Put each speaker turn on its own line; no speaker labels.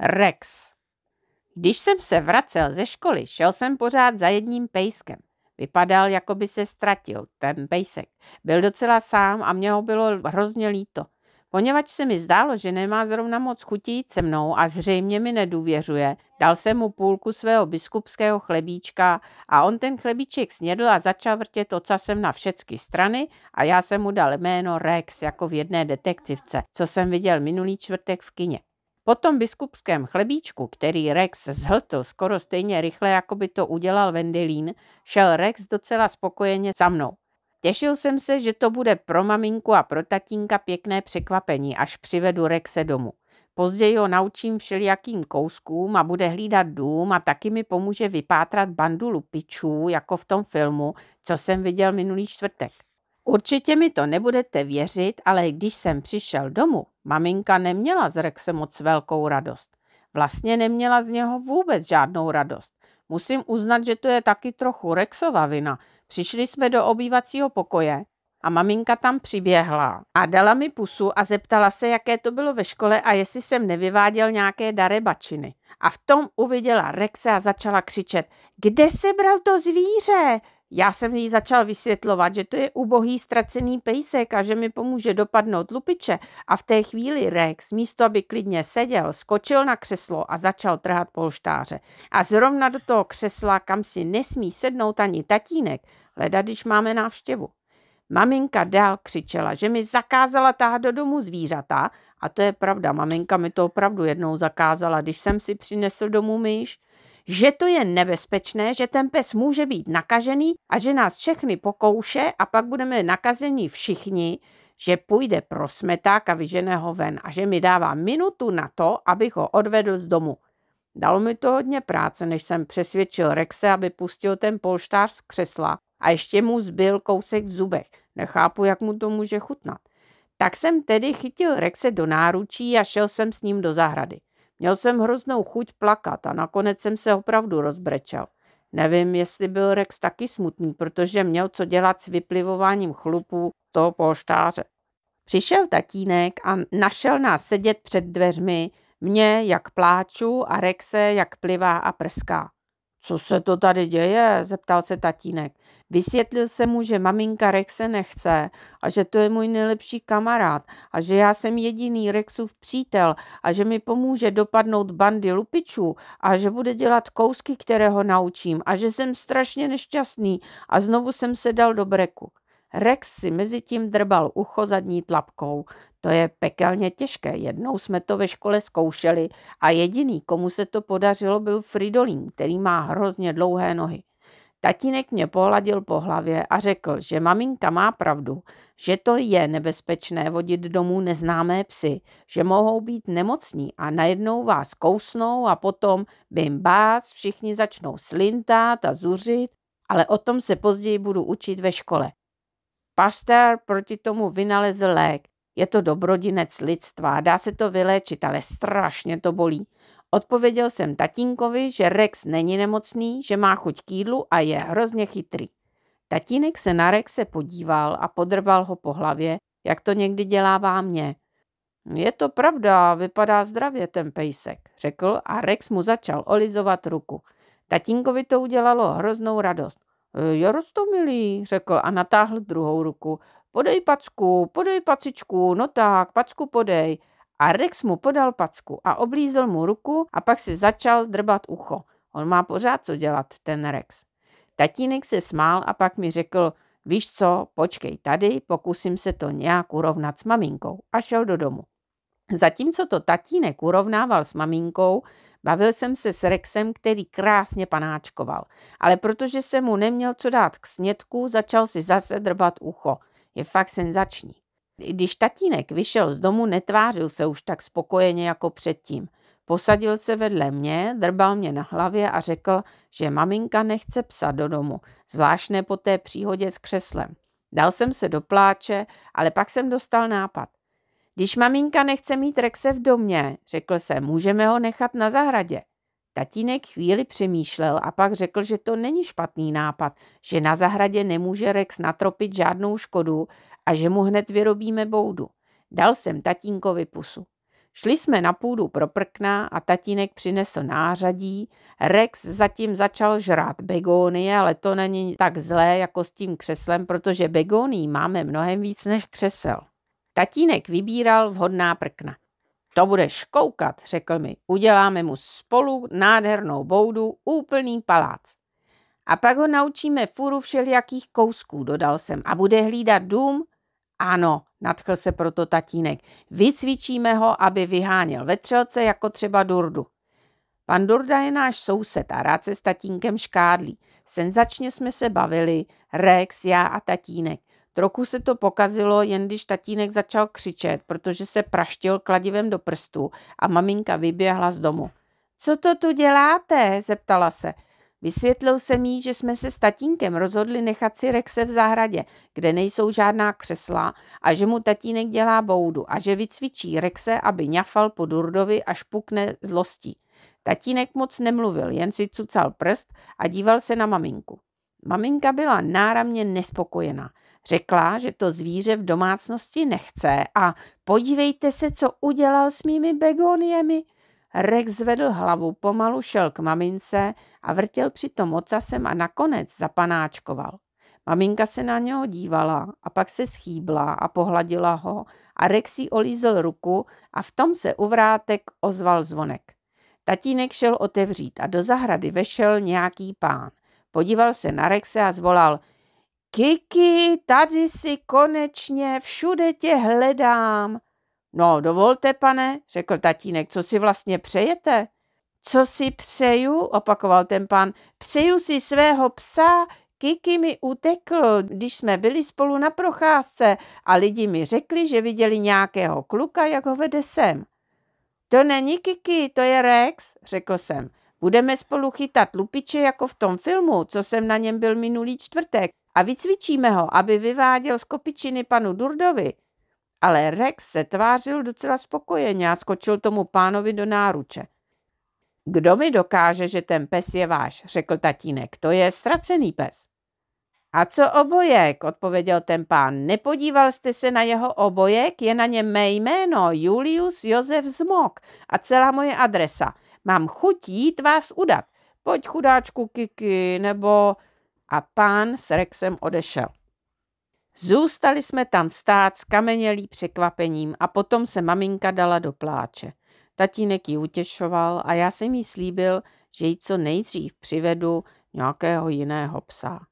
Rex. Když jsem se vracel ze školy, šel jsem pořád za jedním pejskem. Vypadal, jako by se ztratil, ten pejsek. Byl docela sám a mě ho bylo hrozně líto. Poněvadž se mi zdálo, že nemá zrovna moc chutí jít se mnou a zřejmě mi nedůvěřuje, dal jsem mu půlku svého biskupského chlebíčka a on ten chlebíček snědl a začal vrtět ocasem na všechny strany a já jsem mu dal jméno Rex jako v jedné detektivce, co jsem viděl minulý čtvrtek v kině. Po tom biskupském chlebíčku, který Rex zhltl skoro stejně rychle, jako by to udělal Vendelín, šel Rex docela spokojeně za mnou. Těšil jsem se, že to bude pro maminku a pro tatínka pěkné překvapení, až přivedu Rexe domů. Později ho naučím všelijakým kouskům a bude hlídat dům a taky mi pomůže vypátrat bandu lupičů, jako v tom filmu, co jsem viděl minulý čtvrtek. Určitě mi to nebudete věřit, ale když jsem přišel domů, Maminka neměla z Rexe moc velkou radost. Vlastně neměla z něho vůbec žádnou radost. Musím uznat, že to je taky trochu Rexova vina. Přišli jsme do obývacího pokoje a maminka tam přiběhla a dala mi pusu a zeptala se, jaké to bylo ve škole a jestli jsem nevyváděl nějaké darebačiny. A v tom uviděla Rexe a začala křičet, kde se bral to zvíře? Já jsem jí začal vysvětlovat, že to je ubohý ztracený pejsek a že mi pomůže dopadnout lupiče a v té chvíli Rex, místo aby klidně seděl, skočil na křeslo a začal trhat polštáře. A zrovna do toho křesla, kam si nesmí sednout ani tatínek, hleda když máme návštěvu. Maminka dál křičela, že mi zakázala táhat do domu zvířata a to je pravda, maminka mi to opravdu jednou zakázala, když jsem si přinesl domů myš že to je nebezpečné, že ten pes může být nakažený a že nás všechny pokouše a pak budeme nakažení všichni, že půjde pro smeták a vyžene ho ven a že mi dává minutu na to, abych ho odvedl z domu. Dalo mi to hodně práce, než jsem přesvědčil Rexe, aby pustil ten polštář z křesla a ještě mu zbyl kousek v zubech. Nechápu, jak mu to může chutnat. Tak jsem tedy chytil Rexe do náručí a šel jsem s ním do zahrady. Měl jsem hroznou chuť plakat a nakonec jsem se opravdu rozbrečel. Nevím, jestli byl Rex taky smutný, protože měl co dělat s vyplivováním chlupů toho polštáře. Přišel tatínek a našel nás sedět před dveřmi, mě jak pláču a Rexe jak plivá a prská. Co se to tady děje? zeptal se tatínek. Vysvětlil se mu, že maminka Rexe nechce a že to je můj nejlepší kamarád a že já jsem jediný Rexův přítel a že mi pomůže dopadnout bandy lupičů a že bude dělat kousky, které ho naučím a že jsem strašně nešťastný a znovu jsem se dal do breku. Rex si mezi tím drbal ucho zadní tlapkou. To je pekelně těžké. Jednou jsme to ve škole zkoušeli a jediný, komu se to podařilo, byl Fridolín, který má hrozně dlouhé nohy. Tatínek mě pohladil po hlavě a řekl, že maminka má pravdu, že to je nebezpečné vodit domů neznámé psy, že mohou být nemocní a najednou vás kousnou a potom bim bác, všichni začnou slintat a zuřit, ale o tom se později budu učit ve škole. Pasteur proti tomu vynalezl lék, je to dobrodinec lidstva, dá se to vyléčit, ale strašně to bolí. Odpověděl jsem tatínkovi, že Rex není nemocný, že má chuť k jídlu a je hrozně chytrý. Tatínek se na Rexe podíval a podrbal ho po hlavě, jak to někdy dělává mě. Je to pravda, vypadá zdravě ten pejsek, řekl a Rex mu začal olizovat ruku. Tatínkovi to udělalo hroznou radost. E, Jorosto milý, řekl a natáhl druhou ruku. Podej packu, podej pacičku, no tak, packu podej. A Rex mu podal packu a oblízl mu ruku a pak si začal drbat ucho. On má pořád co dělat, ten Rex. Tatínek se smál a pak mi řekl, víš co, počkej tady, pokusím se to nějak urovnat s maminkou. A šel do domu. Zatímco to tatínek urovnával s maminkou, bavil jsem se s Rexem, který krásně panáčkoval. Ale protože se mu neměl co dát k snědku, začal si zase drbat ucho – je fakt senzační. Když tatínek vyšel z domu, netvářil se už tak spokojeně jako předtím. Posadil se vedle mě, drbal mě na hlavě a řekl, že maminka nechce psa do domu, zvláštně po té příhodě s křeslem. Dal jsem se do pláče, ale pak jsem dostal nápad. Když maminka nechce mít Rexe v domě, řekl jsem, můžeme ho nechat na zahradě. Tatínek chvíli přemýšlel a pak řekl, že to není špatný nápad, že na zahradě nemůže Rex natropit žádnou škodu a že mu hned vyrobíme boudu. Dal jsem tatínkovi pusu. Šli jsme na půdu pro prkna a tatínek přinesl nářadí. Rex zatím začal žrát begónie, ale to není tak zlé jako s tím křeslem, protože begónií máme mnohem víc než křesel. Tatínek vybíral vhodná prkna. To budeš koukat, řekl mi. Uděláme mu spolu nádhernou boudu, úplný palác. A pak ho naučíme furu všelijakých kousků, dodal jsem. A bude hlídat dům? Ano, nadchl se proto tatínek. Vycvičíme ho, aby vyháněl vetřelce jako třeba Durdu. Pan Durda je náš soused a rád se s tatínkem škádlí. Senzačně jsme se bavili, Rex, já a tatínek. Trochu se to pokazilo, jen když tatínek začal křičet, protože se praštil kladivem do prstů a maminka vyběhla z domu. Co to tu děláte? zeptala se. Vysvětlil jsem jí, že jsme se s tatínkem rozhodli nechat si Rexe v zahradě, kde nejsou žádná křesla a že mu tatínek dělá boudu a že vycvičí Rexe, aby ňafal po Durdovi až pukne zlostí. Tatínek moc nemluvil, jen si cucal prst a díval se na maminku. Maminka byla náramně nespokojená. Řekla, že to zvíře v domácnosti nechce a podívejte se, co udělal s mými begoniemi. Rex zvedl hlavu, pomalu šel k mamince a vrtěl přitom ocasem a nakonec zapanáčkoval. Maminka se na něho dívala a pak se schýbla a pohladila ho a Rex jí olízl ruku a v tom se u vrátek ozval zvonek. Tatínek šel otevřít a do zahrady vešel nějaký pán. Podíval se na Rexe a zvolal – Kiki, tady si konečně, všude tě hledám. No, dovolte, pane, řekl tatínek, co si vlastně přejete? Co si přeju, opakoval ten pán, přeju si svého psa, Kiki mi utekl, když jsme byli spolu na procházce a lidi mi řekli, že viděli nějakého kluka, jak ho vede sem. To není Kiki, to je Rex, řekl jsem. Budeme spolu chytat lupiče jako v tom filmu, co jsem na něm byl minulý čtvrtek a vycvičíme ho, aby vyváděl z kopičiny panu Durdovi. Ale Rex se tvářil docela spokojeně a skočil tomu pánovi do náruče. Kdo mi dokáže, že ten pes je váš, řekl tatínek, to je ztracený pes. A co obojek, odpověděl ten pán, nepodíval jste se na jeho obojek, je na něm mé jméno, Julius Josef Zmok a celá moje adresa. Mám chuť jít vás udat. Pojď chudáčku Kiki, nebo a pán s Rexem odešel. Zůstali jsme tam stát s kamenělí překvapením a potom se maminka dala do pláče. Tatínek ji utěšoval a já jsem jí slíbil, že ji co nejdřív přivedu nějakého jiného psa.